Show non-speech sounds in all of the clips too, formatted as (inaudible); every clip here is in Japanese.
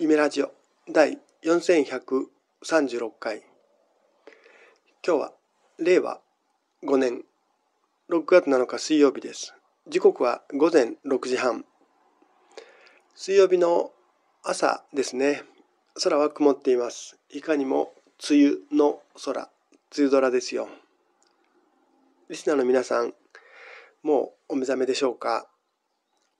イメラジオ第4136回今日は令和5年6月7日水曜日です時刻は午前6時半水曜日の朝ですね空は曇っていますいかにも梅雨の空梅雨空ですよリスナーの皆さんもうお目覚めでしょうか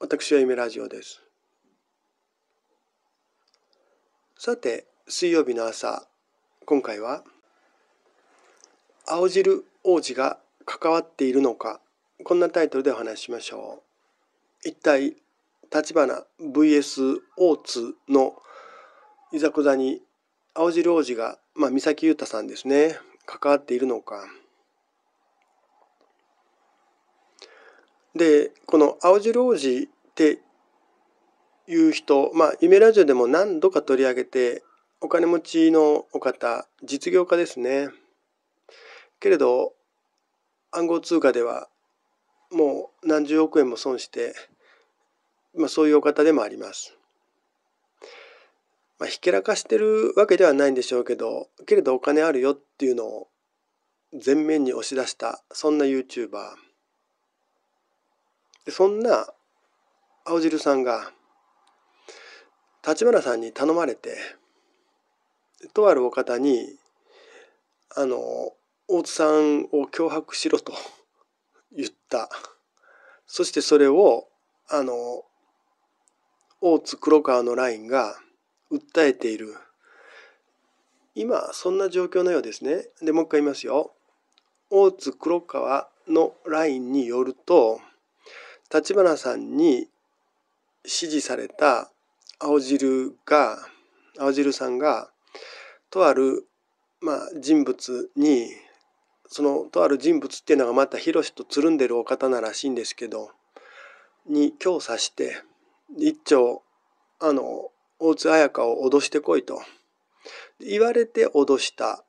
私はイメラジオですさて、水曜日の朝、今回は、青汁王子が関わっているのか、こんなタイトルでお話ししましょう。一体、立花 VS 大津のいざこざに、青汁王子が、まあ、三崎裕太さんですね、関わっているのか。で、この青汁王子っていう人、まあ、夢ラジオでも何度か取り上げて、お金持ちのお方、実業家ですね。けれど、暗号通貨ではもう何十億円も損して、まあ、そういうお方でもあります。まあ、ひけらかしてるわけではないんでしょうけどけれどお金あるよっていうのを前面に押し出したそんな YouTuber そんな青汁さんが立花さんに頼まれてとあるお方にあの大津さんを脅迫しろと (laughs) 言ったそしてそれをあの大津黒川のラインが訴えている今そんな状況のようですねでもう一回言いますよ大津黒川のラインによると立花さんに指示された青汁が青汁さんがとある、まあ、人物にそのとある人物っていうのがまたヒロシとつるんでるお方ならしいんですけどに強さして一丁あの大津綾香を脅してこいと言われて脅した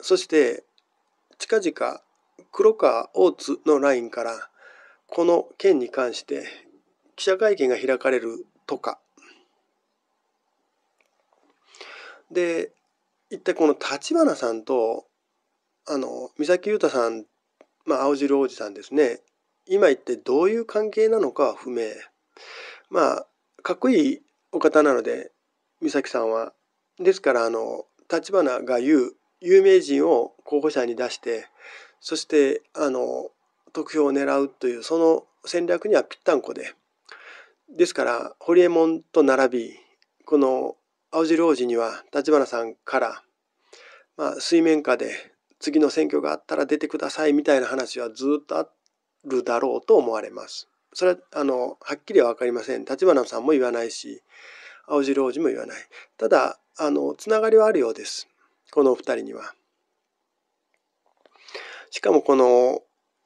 そして近々黒川大津のラインからこの件に関して記者会見が開かれるとかで一体この立花さんとあの三崎裕太さん、まあ、青汁王子さんですね今一体どういう関係なのかは不明まあかっこいいお方なので三崎さんはですからあの立花が言う有名人を候補者に出してそしてあの得票を狙うというその戦略にはぴったんこでですから堀エモ門と並びこの青汁王子には立花さんから、まあ、水面下で次の選挙があったら出てくださいみたいな話はずっとあるだろうと思われます。それはあのはっきりは分かりません。立花さんも言わないし青汁王子も言わない。ただあのつながりはあるようです。このお二人には。しかもこの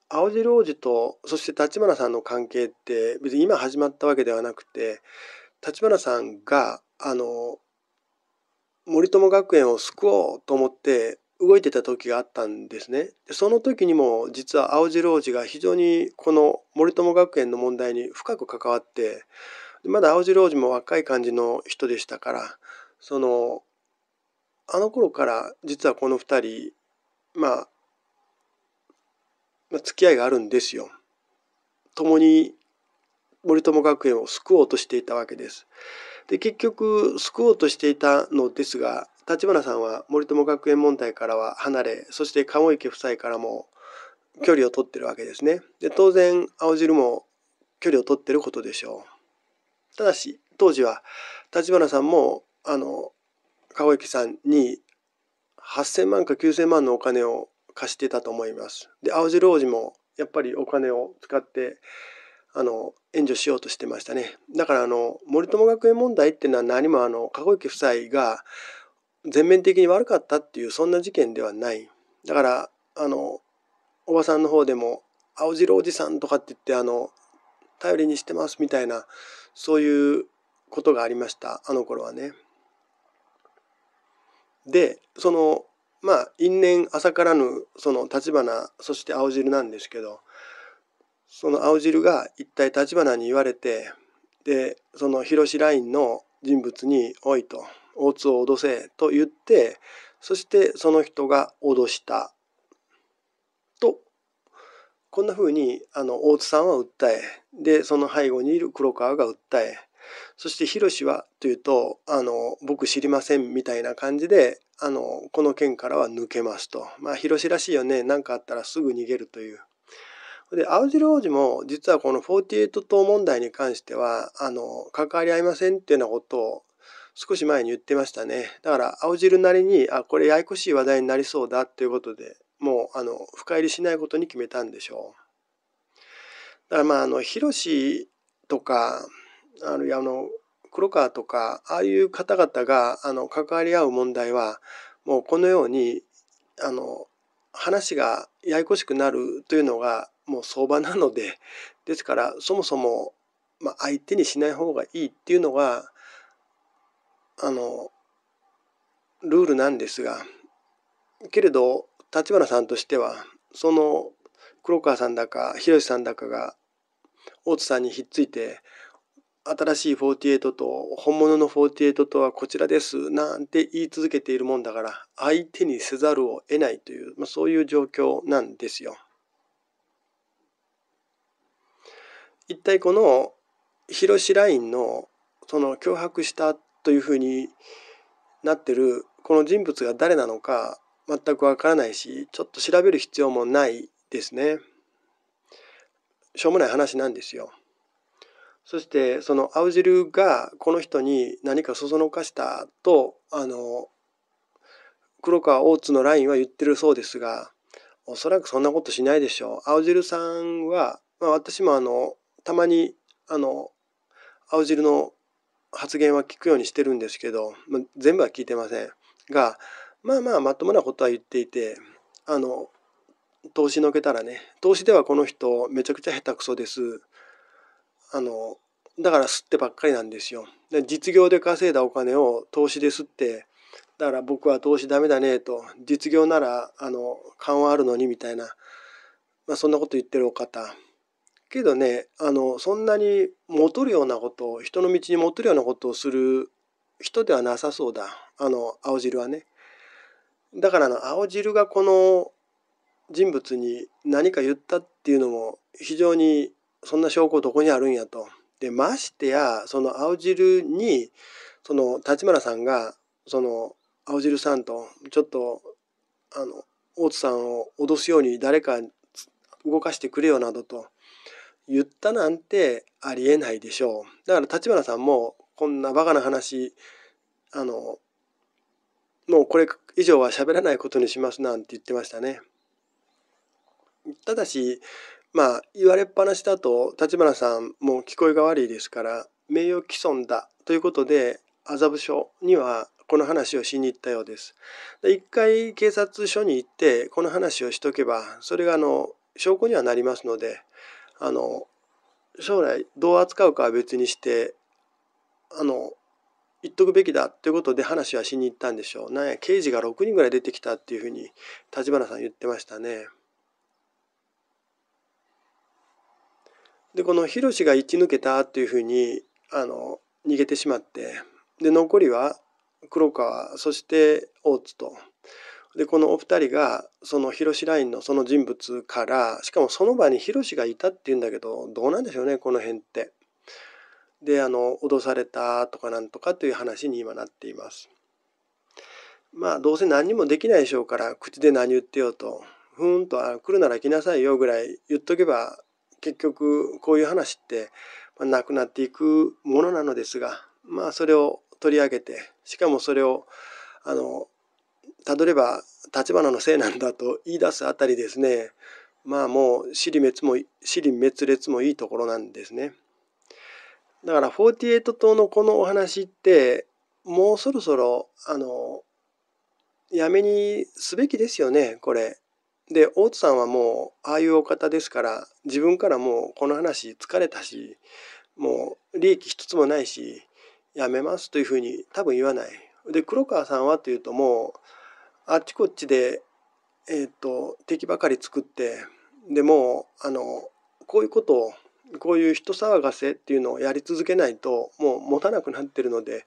青汁王子とそして立花さんの関係って別に今始まったわけではなくて立花さんがあの森友学園を救おうと思って動いてた時があったんですね。でその時にも実は青白王子が非常にこの森友学園の問題に深く関わってまだ青白王子も若い感じの人でしたからそのあの頃から実はこの2人まあ、まあ、付き合いがあるんですよ。共に森友学園を救おうとしていたわけです。で結局救おうとしていたのですが立花さんは森友学園問題からは離れそして鴨池夫妻からも距離を取ってるわけですね。で当然青汁も距離を取ってることでしょう。ただし当時は立花さんもあの鴨池さんに8,000万か9,000万のお金を貸してたと思います。で青汁王子もやっぱりお金を使ってあの援助しようとしてましたね。だからあの森友学園問題っていうのは何もあの籠池夫妻が全面的に悪かったっていうそんな事件ではない。だからあのおばさんの方でも青汁おじさんとかって言ってあの頼りにしてますみたいなそういうことがありましたあの頃はね。でそのまあ因縁浅からぬその立花そして青汁なんですけどその青汁が一体立花に言われてでその広志ラインの人物に「おい」と「大津を脅せ」と言ってそしてその人が脅したとこんなふうにあの大津さんは訴えでその背後にいる黒川が訴えそして広志はというとあの僕知りませんみたいな感じであのこの件からは抜けますとまあ広志らしいよね何かあったらすぐ逃げるという。で、青汁王子も実はこの48党問題に関しては、あの、関わり合いませんっていうようなことを少し前に言ってましたね。だから青汁なりに、あ、これややこしい話題になりそうだっていうことで、もう、あの、深入りしないことに決めたんでしょう。だからまあ、あの、ヒロシとか、あるいはあの、黒川とか、ああいう方々が、あの、関わり合う問題は、もうこのように、あの、話がややこしくなるというのがもう相場なので (laughs) ですからそもそも、まあ、相手にしない方がいいっていうのがあのルールなんですがけれど立花さんとしてはその黒川さんだか広瀬さんだかが大津さんにひっついて新しい48と本物の48とはこちらですなんて言い続けているもんだから相手にせざるを得ないという、まあ、そういう状況なんですよ。一体この広志ラインのその脅迫したというふうになってるこの人物が誰なのか全くわからないしちょっと調べる必要もないですね。しょうもない話なんですよ。そしてその青汁がこの人に何かそそのかしたとあの黒川大津のラインは言ってるそうですがおそらくそんなことしないでしょう。青汁さんは、まあ、私もあのたまにあの青汁の発言は聞くようにしてるんですけど、まあ、全部は聞いてませんがまあまあまともなことは言っていてあの投資のけたらね投資ではこの人めちゃくちゃ下手くそですあのだから吸ってばっかりなんですよ。で実業で稼いだお金を投資で吸ってだから僕は投資ダメだねと実業ならあの勘はあるのにみたいな、まあ、そんなこと言ってるお方けどねあのそんなに戻るようなことを人の道に戻るようなことをする人ではなさそうだあの青汁はね。だからあの青汁がこの人物に何か言ったっていうのも非常にそんな証拠どこにあるんやと。でましてやその青汁にその立花さんがその青汁さんとちょっとあの大津さんを脅すように誰か動かしてくれよなどと言ったなんてありえないでしょう。だから立花さんもこんなバカな話あのもうこれ以上は喋らないことにしますなんて言ってましたね。ただしまあ言われっぱなしだと立花さんも聞こえが悪いですから名誉毀損だということで麻布署にはこの話をしに行ったようです。で一回警察署に行ってこの話をしとけばそれがあの証拠にはなりますのであの将来どう扱うかは別にしてあの言っとくべきだということで話はしに行ったんでしょう。なんや刑事が6人ぐらい出てきたっていうふうに立花さん言ってましたね。でこのヒロシが一抜けたというふうにあの逃げてしまってで残りは黒川そして大津とでこのお二人がそのろし、ラインのその人物からしかもその場にろしがいたっていうんだけどどうなんでしょうねこの辺って。であの脅されたとかなんとかという話に今なっています。まあどうせ何にもできないでしょうから口で何言ってようとふんと来るなら来なさいよぐらい言っとけば結局こういう話ってなくなっていくものなのですがまあそれを取り上げてしかもそれをあのたどれば立花のせいなんだと言い出すあたりですねまあもう尻滅も尻滅裂もいいところなんですね。だから48党のこのお話ってもうそろそろあのやめにすべきですよねこれで大津さんはもうああいうお方ですから自分からもうこの話疲れたしもう利益一つもないしやめますというふうに多分言わない。で黒川さんはというともうあっちこっちで、えーと、敵ばかり作ってでもあのこういうことをこういう人騒がせっていうのをやり続けないともう持たなくなってるので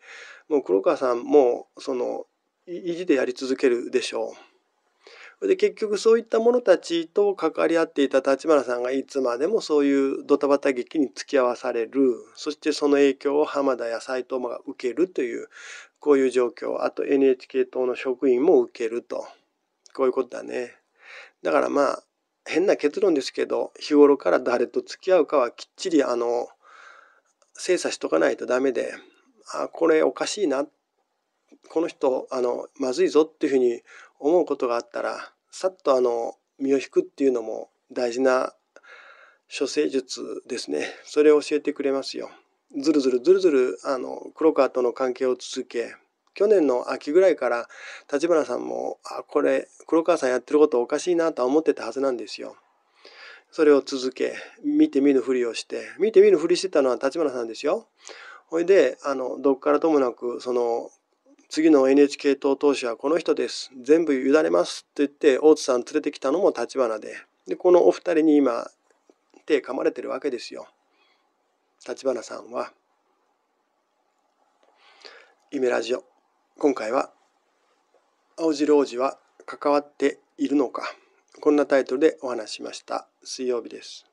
もう黒川さんもその意地でやり続けるでしょう。で結局そういった者たちと関わり合っていた立花さんがいつまでもそういうドタバタ劇に付き合わされるそしてその影響を浜田や斎藤馬が受けるというこういう状況あと NHK 党の職員も受けるとこういうことだね。だからまあ変な結論ですけど日頃から誰と付き合うかはきっちりあの精査しとかないとダメであこれおかしいなこの人あのまずいぞっていうふうに思うことがあったらさっとあの身を引くっていうのも大事な処世術ですねそれを教えてくれますよ。ずるずるずるずるあの黒川との関係を続け去年の秋ぐらいから立花さんもあこれ黒川さんやってることおかしいなとは思ってたはずなんですよ。それを続け見て見ぬふりをして見て見ぬふりしてたのは立花さんですよ。ほいであのどっからともなくその次の NHK 党党首はこの人です。全部委ねますと言って大津さん連れてきたのも立花で。で、このお二人に今手噛まれてるわけですよ。立花さんは。イメラジオ。今回は青白王子は関わっているのか。こんなタイトルでお話しました。水曜日です。